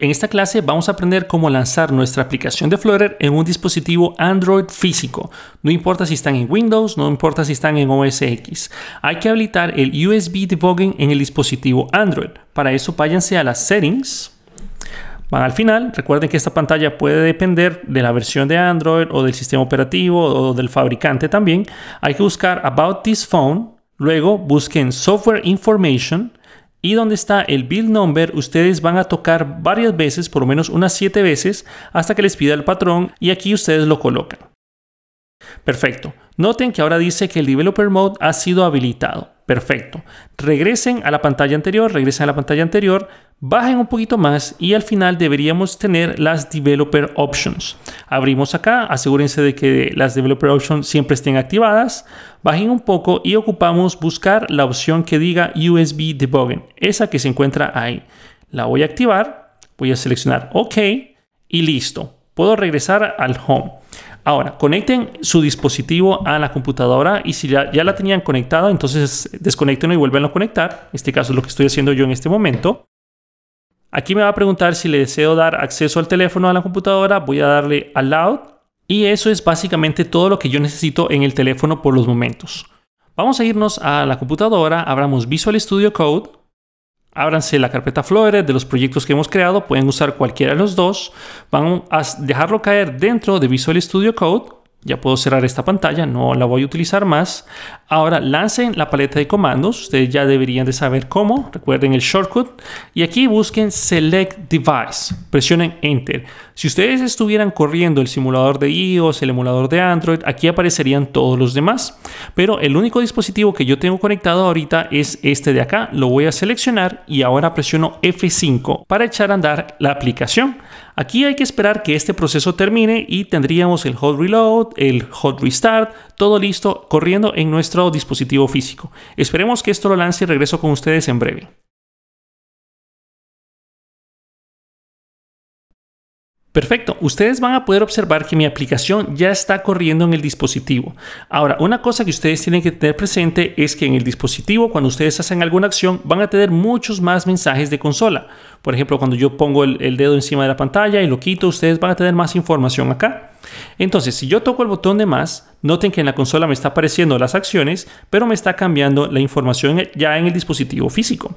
En esta clase vamos a aprender cómo lanzar nuestra aplicación de Flutter en un dispositivo Android físico. No importa si están en Windows, no importa si están en OS X. Hay que habilitar el USB debugging en el dispositivo Android. Para eso váyanse a las settings. Van al final, recuerden que esta pantalla puede depender de la versión de Android o del sistema operativo o del fabricante también. Hay que buscar About This Phone, luego busquen Software Information, y donde está el build number, ustedes van a tocar varias veces, por lo menos unas 7 veces, hasta que les pida el patrón y aquí ustedes lo colocan. Perfecto. Noten que ahora dice que el developer mode ha sido habilitado. Perfecto. Regresen a la pantalla anterior, regresen a la pantalla anterior, Bajen un poquito más y al final deberíamos tener las Developer Options. Abrimos acá, asegúrense de que las Developer Options siempre estén activadas. Bajen un poco y ocupamos buscar la opción que diga USB Debugging, esa que se encuentra ahí. La voy a activar, voy a seleccionar OK y listo. Puedo regresar al Home. Ahora, conecten su dispositivo a la computadora y si ya, la tenían conectada, entonces desconectenlo y vuelven a conectar. En este caso es lo que estoy haciendo yo en este momento. Aquí me va a preguntar si le deseo dar acceso al teléfono a la computadora, voy a darle Loud y eso es básicamente todo lo que yo necesito en el teléfono por los momentos. Vamos a irnos a la computadora, abramos Visual Studio Code, ábranse la carpeta Flores de los proyectos que hemos creado, pueden usar cualquiera de los dos, Vamos a dejarlo caer dentro de Visual Studio Code ya puedo cerrar esta pantalla, no la voy a utilizar más. Ahora lancen la paleta de comandos, ustedes ya deberían de saber cómo, recuerden el shortcut. Y aquí busquen Select Device, presionen Enter. Si ustedes estuvieran corriendo el simulador de iOS, el emulador de Android, aquí aparecerían todos los demás. Pero el único dispositivo que yo tengo conectado ahorita es este de acá, lo voy a seleccionar y ahora presiono F5 para echar a andar la aplicación. Aquí hay que esperar que este proceso termine y tendríamos el hot reload, el hot restart, todo listo corriendo en nuestro dispositivo físico. Esperemos que esto lo lance y regreso con ustedes en breve. Perfecto, ustedes van a poder observar que mi aplicación ya está corriendo en el dispositivo. Ahora, una cosa que ustedes tienen que tener presente es que en el dispositivo, cuando ustedes hacen alguna acción, van a tener muchos más mensajes de consola. Por ejemplo, cuando yo pongo el, dedo encima de la pantalla y lo quito, ustedes van a tener más información acá. Entonces, si yo toco el botón de más, noten que en la consola me está apareciendo las acciones, pero me está cambiando la información ya en el dispositivo físico.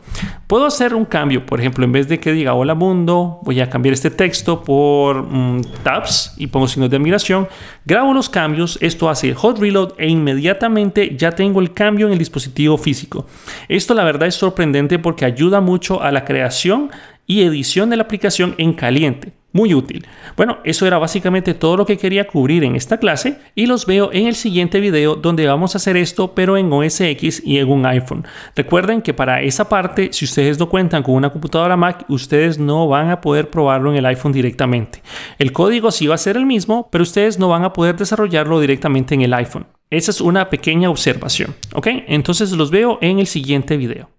Puedo hacer un cambio, por ejemplo, en vez de que diga hola mundo, voy a cambiar este texto por mm, tabs y pongo signos de admiración, grabo los cambios, esto hace hot reload e inmediatamente ya tengo el cambio en el dispositivo físico. Esto la verdad es sorprendente porque ayuda mucho a la creación y edición de la aplicación en caliente. Muy útil. Bueno, eso era básicamente todo lo que quería cubrir en esta clase y los veo en el siguiente video donde vamos a hacer esto pero en OS X y en un iPhone. Recuerden que para esa parte, si ustedes no cuentan con una computadora Mac, ustedes no van a poder probarlo en el iPhone directamente. El código sí va a ser el mismo, pero ustedes no van a poder desarrollarlo directamente en el iPhone. Esa es una pequeña observación, ¿ok? Entonces los veo en el siguiente video.